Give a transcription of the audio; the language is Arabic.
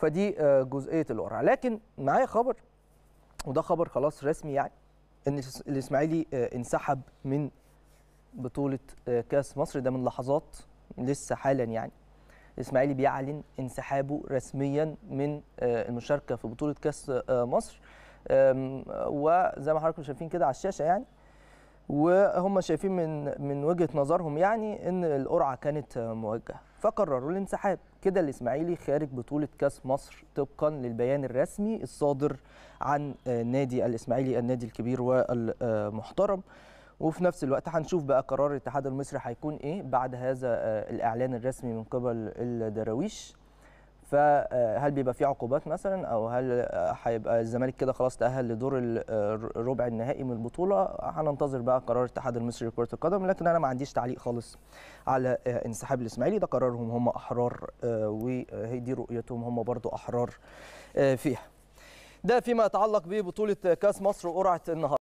فدي آه، جزئيه القرعه لكن معايا خبر وده خبر خلاص رسمي يعني ان الاسماعيلي آه، انسحب من بطوله آه، كاس مصر ده من لحظات لسه حالا يعني الاسماعيلي بيعلن انسحابه رسميا من المشاركه في بطوله كاس مصر وزي ما حضراتكم شايفين كده على الشاشه يعني وهم شايفين من من وجهه نظرهم يعني ان القرعه كانت موجهه فقرروا الانسحاب كده الاسماعيلي خارج بطوله كاس مصر طبقا للبيان الرسمي الصادر عن نادي الاسماعيلي النادي الكبير والمحترم وفي نفس الوقت هنشوف بقى قرار الاتحاد المصري هيكون ايه بعد هذا الاعلان الرسمي من قبل الدراويش فهل آه، بيبقى في عقوبات مثلا او هل آه، هيبقى الزمالك كده خلاص تاهل لدور الربع آه، النهائي من البطوله هننتظر بقى قرار الاتحاد المصري لكره القدم لكن انا ما عنديش تعليق خالص على انسحاب الاسماعيلي ده قرارهم هم احرار وهي دي رؤيتهم هم برضو احرار فيها ده فيما يتعلق ببطوله كاس مصر قرعه النهارده